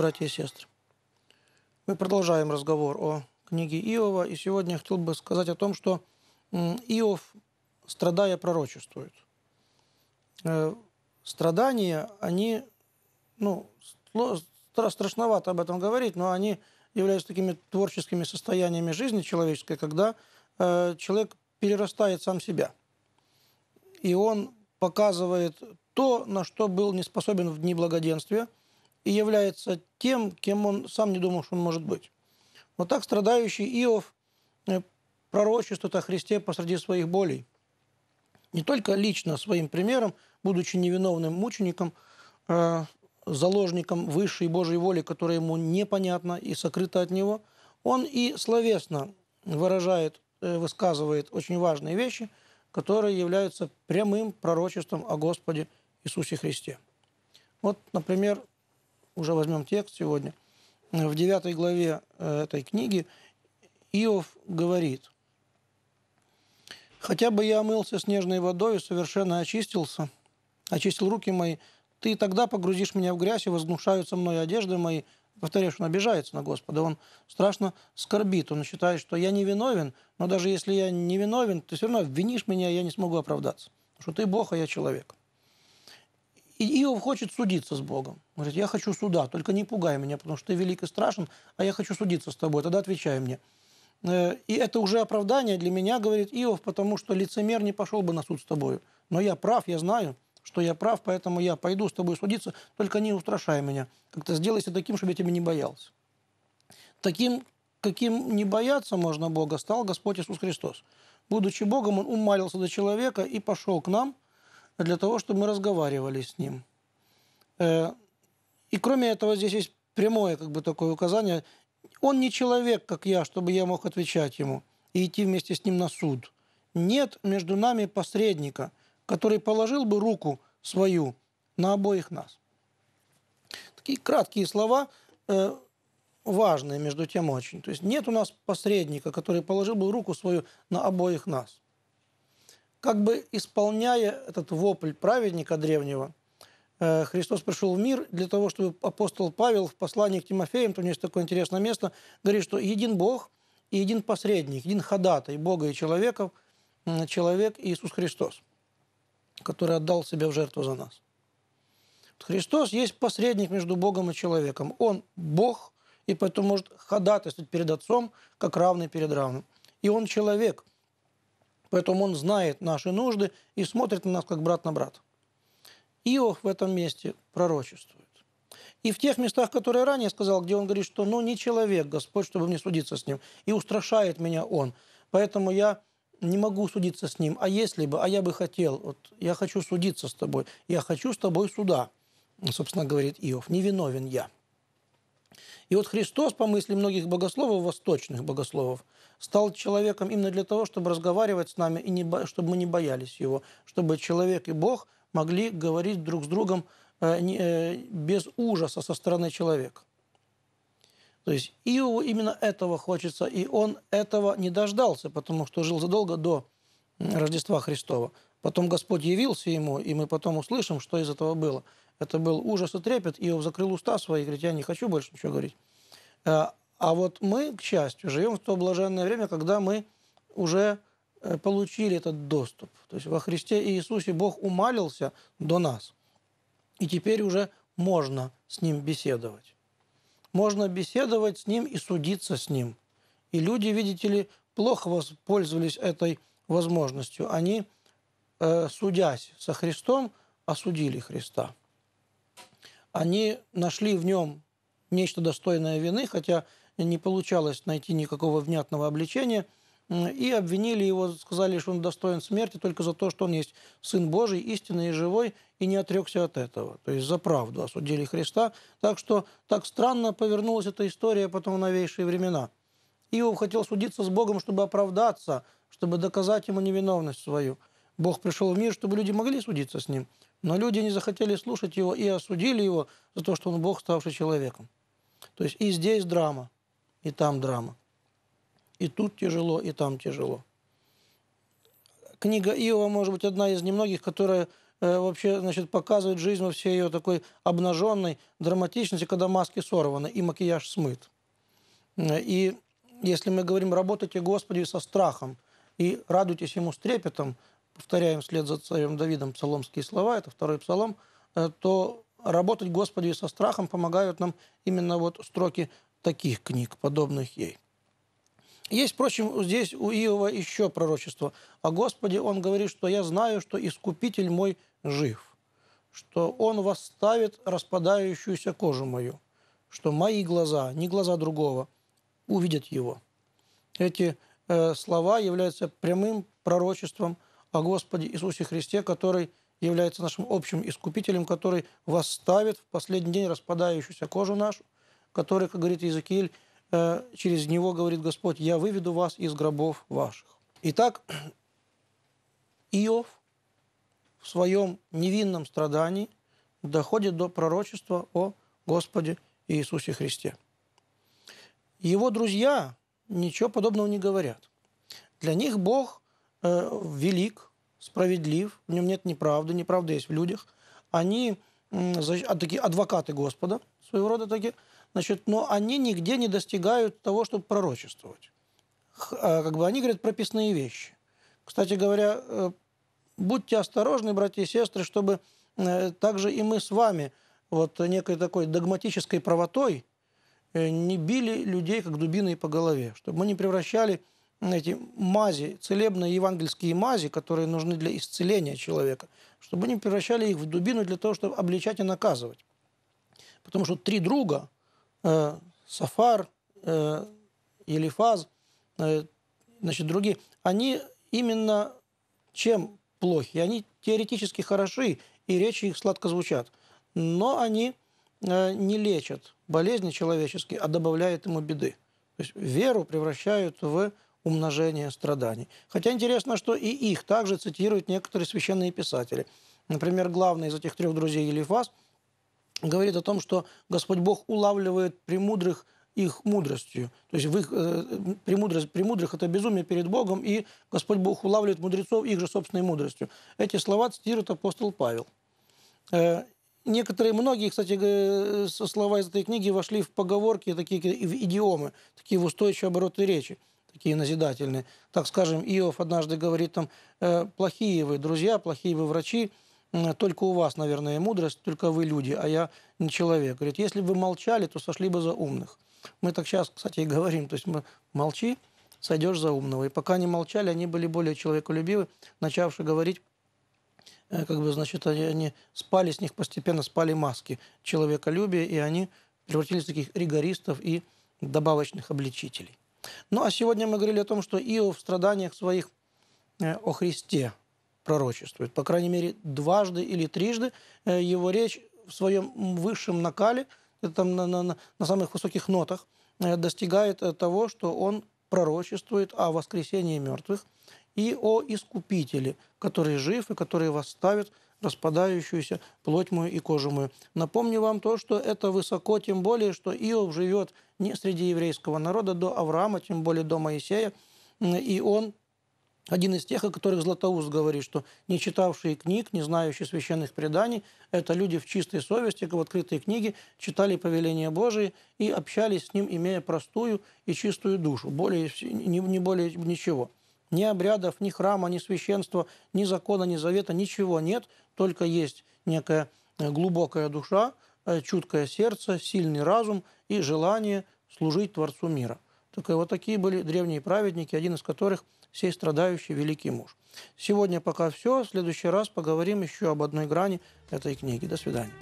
братья и сестры. Мы продолжаем разговор о книге Иова, и сегодня я хотел бы сказать о том, что Иов, страдая, пророчествует. Э, страдания, они, ну, страшновато об этом говорить, но они являются такими творческими состояниями жизни человеческой, когда э, человек перерастает сам себя. И он показывает то, на что был не способен в дни благоденствия – и является тем, кем он сам не думал, что он может быть. Вот так страдающий Иов э, пророчествует о Христе посреди своих болей. Не только лично своим примером, будучи невиновным мучеником, э, заложником высшей Божьей воли, которая ему непонятна и сокрыта от него, он и словесно выражает, э, высказывает очень важные вещи, которые являются прямым пророчеством о Господе Иисусе Христе. Вот, например, уже возьмем текст сегодня, в 9 главе э, этой книги Иов говорит, «Хотя бы я омылся снежной водой и совершенно очистился, очистил руки мои, ты тогда погрузишь меня в грязь, и возгнушаются мной одежды мои». Повторяю, что он обижается на Господа, он страшно скорбит, он считает, что я не виновен, но даже если я не виновен, ты все равно винишь меня, и я не смогу оправдаться, что ты Бог, а я человек. И Иов хочет судиться с Богом. Он говорит, я хочу суда, только не пугай меня, потому что ты велик и страшен, а я хочу судиться с тобой, тогда отвечай мне. Э, и это уже оправдание для меня, говорит Иов, потому что лицемер не пошел бы на суд с тобою. Но я прав, я знаю, что я прав, поэтому я пойду с тобой судиться, только не устрашай меня. Как-то сделайся таким, чтобы я тебя не боялся. Таким, каким не бояться можно Бога, стал Господь Иисус Христос. Будучи Богом, Он умалился до человека и пошел к нам, для того, чтобы мы разговаривали с ним. Э, и кроме этого здесь есть прямое как бы такое указание. Он не человек, как я, чтобы я мог отвечать ему и идти вместе с ним на суд. Нет между нами посредника, который положил бы руку свою на обоих нас. Такие краткие слова, э, важные между тем очень. То есть нет у нас посредника, который положил бы руку свою на обоих нас как бы исполняя этот вопль праведника древнего, э, Христос пришел в мир для того, чтобы апостол Павел в послании к Тимофеям, там есть такое интересное место, говорит, что един Бог и един посредник, един ходатай Бога и человеков, человек Иисус Христос, который отдал себя в жертву за нас. Христос есть посредник между Богом и человеком. Он Бог, и поэтому может ходатайствовать перед Отцом, как равный перед равным. И он человек – Поэтому он знает наши нужды и смотрит на нас как брат на брата. Иов в этом месте пророчествует. И в тех местах, которые ранее сказал, где он говорит, что «ну не человек Господь, чтобы мне судиться с ним, и устрашает меня он, поэтому я не могу судиться с ним, а если бы, а я бы хотел, вот я хочу судиться с тобой, я хочу с тобой суда», собственно говорит Иов, «невиновен я». И вот Христос, по мысли многих богословов, восточных богословов, стал человеком именно для того, чтобы разговаривать с нами, и не чтобы мы не боялись Его, чтобы человек и Бог могли говорить друг с другом э, э, без ужаса со стороны человека. То есть Иову именно этого хочется, и он этого не дождался, потому что жил задолго до Рождества Христова. Потом Господь явился ему, и мы потом услышим, что из этого было. Это был ужас и трепет, и он закрыл уста свои говорит, я не хочу больше ничего говорить. Э, а вот мы, к счастью, живем в то блаженное время, когда мы уже э, получили этот доступ. То есть во Христе Иисусе Бог умалился до нас. И теперь уже можно с Ним беседовать. Можно беседовать с Ним и судиться с Ним. И люди, видите ли, плохо воспользовались этой возможностью. Они Э, судясь со Христом, осудили Христа. Они нашли в нем нечто достойное вины, хотя не получалось найти никакого внятного обличения, и обвинили его, сказали, что он достоин смерти только за то, что он есть Сын Божий, истинный и живой, и не отрекся от этого. То есть за правду осудили Христа. Так что так странно повернулась эта история потом в новейшие времена. Иов хотел судиться с Богом, чтобы оправдаться, чтобы доказать ему невиновность свою – Бог пришел в мир, чтобы люди могли судиться с ним. Но люди не захотели слушать его и осудили его за то, что он Бог, ставший человеком. То есть и здесь драма, и там драма. И тут тяжело, и там тяжело. Книга Иова, может быть, одна из немногих, которая э, вообще значит, показывает жизнь во всей ее такой обнаженной драматичности, когда маски сорваны и макияж смыт. Э, и если мы говорим «работайте, Господи, со страхом и радуйтесь Ему с трепетом», повторяем вслед за царем Давидом псаломские слова, это второй псалом, э, то работать Господи со страхом помогают нам именно вот строки таких книг, подобных ей. Есть, впрочем, здесь у Иова еще пророчество. О Господе он говорит, что я знаю, что Искупитель мой жив, что он восставит распадающуюся кожу мою, что мои глаза, не глаза другого, увидят его. Эти э, слова являются прямым пророчеством – о Господе Иисусе Христе, который является нашим общим искупителем, который восставит в последний день распадающуюся кожу нашу, который, как говорит Иезекииль, э, через него говорит Господь, я выведу вас из гробов ваших. Итак, Иов в своем невинном страдании доходит до пророчества о Господе Иисусе Христе. Его друзья ничего подобного не говорят. Для них Бог э, велик, справедлив, в нем нет неправды, неправда есть в людях. Они э, такие адвокаты Господа, своего рода такие, значит, но они нигде не достигают того, чтобы пророчествовать. Х, э, как бы они говорят прописные вещи. Кстати говоря, э, будьте осторожны, братья и сестры, чтобы э, также и мы с вами вот некой такой догматической правотой э, не били людей как дубиной по голове, чтобы мы не превращали эти мази, целебные евангельские мази, которые нужны для исцеления человека, чтобы они превращали их в дубину для того, чтобы обличать и наказывать. Потому что три друга, э, Сафар, э, Елифаз, э, значит, другие, они именно чем плохи? Они теоретически хороши, и речи их сладко звучат. Но они э, не лечат болезни человеческие, а добавляют ему беды. То есть веру превращают в умножение страданий. Хотя интересно, что и их также цитируют некоторые священные писатели. Например, главный из этих трех друзей Елифас говорит о том, что Господь Бог улавливает премудрых их мудростью. То есть в их, э, премудрость, премудрых – это безумие перед Богом, и Господь Бог улавливает мудрецов их же собственной мудростью. Эти слова цитирует апостол Павел. Э, некоторые, многие, кстати, э, слова из этой книги вошли в поговорки, такие в идиомы, такие в устойчивые обороты речи такие назидательные. Так скажем, Иов однажды говорит там, «Э, плохие вы друзья, плохие вы врачи, только у вас, наверное, мудрость, только вы люди, а я не человек. Говорит, если бы вы молчали, то сошли бы за умных. Мы так сейчас, кстати, и говорим, то есть мы молчи, сойдешь за умного. И пока не молчали, они были более человеколюбивы, начавшие говорить, э, как бы, значит, они, они спали, с них постепенно спали маски человеколюбия, и они превратились в таких ригористов и добавочных обличителей. Ну а сегодня мы говорили о том, что Иов в страданиях своих э, о Христе пророчествует. По крайней мере, дважды или трижды э, его речь в своем высшем накале, там, на, на, на самых высоких нотах, э, достигает того, что он пророчествует о воскресении мертвых и о Искупителе, который жив и который восставит распадающуюся плоть мою и кожу мою. Напомню вам то, что это высоко, тем более, что Иов живет не среди еврейского народа до Авраама, тем более до Моисея, и он один из тех, о которых Златоуст говорит, что не читавшие книг, не знающие священных преданий, это люди в чистой совести, в открытой книге, читали повеления Божии и общались с ним, имея простую и чистую душу, более, не, не более ничего. Ни обрядов, ни храма, ни священства, ни закона, ни завета, ничего нет. Только есть некая э, глубокая душа, э, чуткое сердце, сильный разум и желание служить Творцу мира. Так вот такие были древние праведники, один из которых сей страдающий великий муж. Сегодня пока все. В следующий раз поговорим еще об одной грани этой книги. До свидания.